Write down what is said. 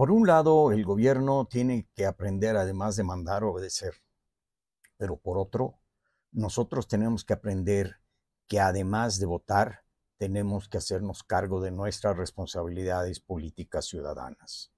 Por un lado, el gobierno tiene que aprender además de mandar obedecer, pero por otro, nosotros tenemos que aprender que además de votar, tenemos que hacernos cargo de nuestras responsabilidades políticas ciudadanas.